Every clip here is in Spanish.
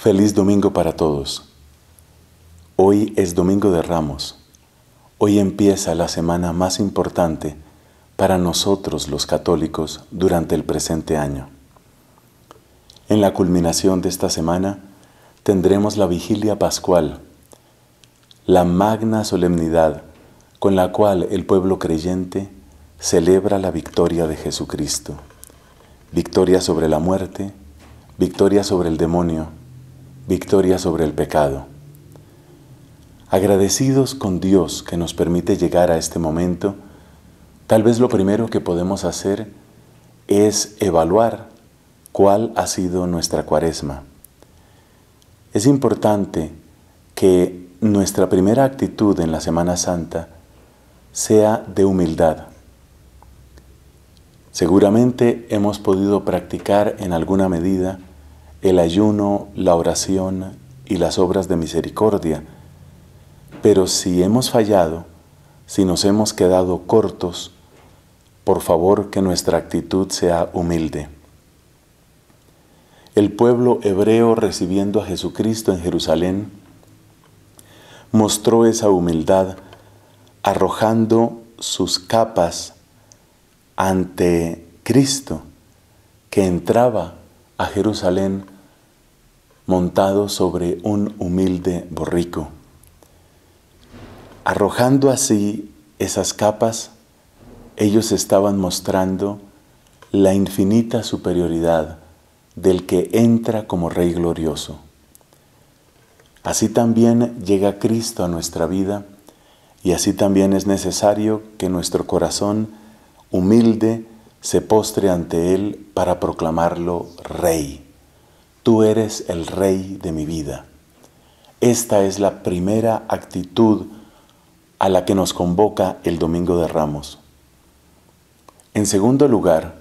Feliz domingo para todos. Hoy es Domingo de Ramos. Hoy empieza la semana más importante para nosotros los católicos durante el presente año. En la culminación de esta semana tendremos la vigilia pascual, la magna solemnidad con la cual el pueblo creyente celebra la victoria de Jesucristo. Victoria sobre la muerte, victoria sobre el demonio, Victoria sobre el pecado. Agradecidos con Dios que nos permite llegar a este momento, tal vez lo primero que podemos hacer es evaluar cuál ha sido nuestra cuaresma. Es importante que nuestra primera actitud en la Semana Santa sea de humildad. Seguramente hemos podido practicar en alguna medida el ayuno, la oración y las obras de misericordia. Pero si hemos fallado, si nos hemos quedado cortos, por favor que nuestra actitud sea humilde. El pueblo hebreo recibiendo a Jesucristo en Jerusalén mostró esa humildad arrojando sus capas ante Cristo que entraba a Jerusalén montado sobre un humilde borrico, arrojando así esas capas, ellos estaban mostrando la infinita superioridad del que entra como Rey glorioso. Así también llega Cristo a nuestra vida y así también es necesario que nuestro corazón humilde se postre ante Él para proclamarlo Rey. Tú eres el rey de mi vida. Esta es la primera actitud a la que nos convoca el Domingo de Ramos. En segundo lugar,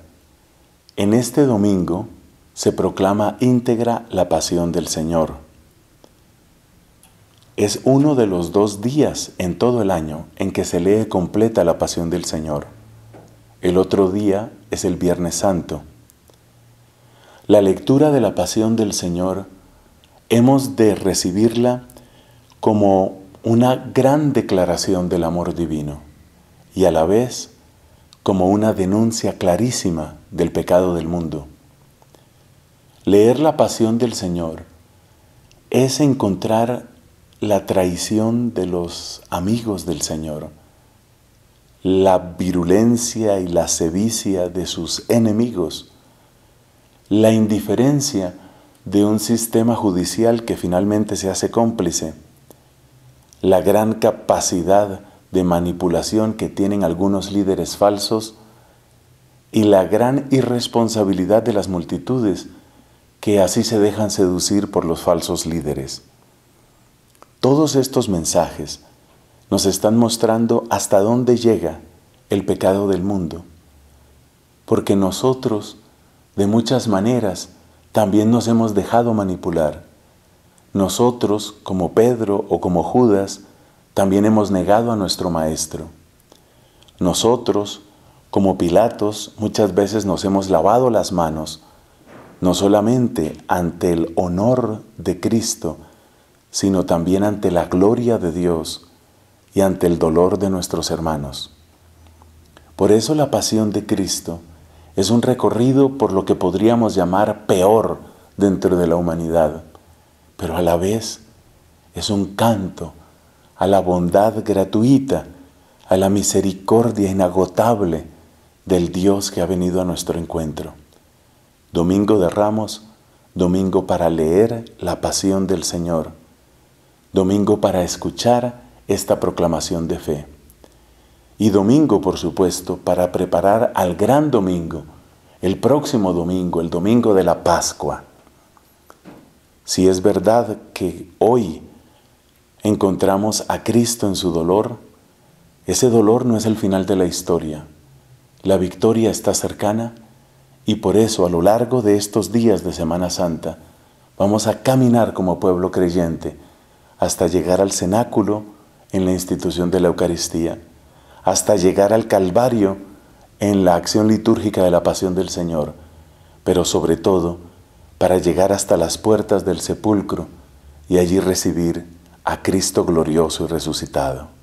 en este domingo se proclama íntegra la pasión del Señor. Es uno de los dos días en todo el año en que se lee completa la pasión del Señor. El otro día es el Viernes Santo la lectura de la pasión del Señor, hemos de recibirla como una gran declaración del amor divino y a la vez como una denuncia clarísima del pecado del mundo. Leer la pasión del Señor es encontrar la traición de los amigos del Señor, la virulencia y la sevicia de sus enemigos, la indiferencia de un sistema judicial que finalmente se hace cómplice, la gran capacidad de manipulación que tienen algunos líderes falsos y la gran irresponsabilidad de las multitudes que así se dejan seducir por los falsos líderes. Todos estos mensajes nos están mostrando hasta dónde llega el pecado del mundo, porque nosotros de muchas maneras, también nos hemos dejado manipular. Nosotros, como Pedro o como Judas, también hemos negado a nuestro Maestro. Nosotros, como Pilatos, muchas veces nos hemos lavado las manos, no solamente ante el honor de Cristo, sino también ante la gloria de Dios y ante el dolor de nuestros hermanos. Por eso la pasión de Cristo es un recorrido por lo que podríamos llamar peor dentro de la humanidad, pero a la vez es un canto a la bondad gratuita, a la misericordia inagotable del Dios que ha venido a nuestro encuentro. Domingo de Ramos, domingo para leer la pasión del Señor, domingo para escuchar esta proclamación de fe y domingo, por supuesto, para preparar al gran domingo, el próximo domingo, el domingo de la Pascua. Si es verdad que hoy encontramos a Cristo en su dolor, ese dolor no es el final de la historia. La victoria está cercana y por eso a lo largo de estos días de Semana Santa vamos a caminar como pueblo creyente hasta llegar al cenáculo en la institución de la Eucaristía hasta llegar al Calvario en la acción litúrgica de la pasión del Señor, pero sobre todo para llegar hasta las puertas del sepulcro y allí recibir a Cristo glorioso y resucitado.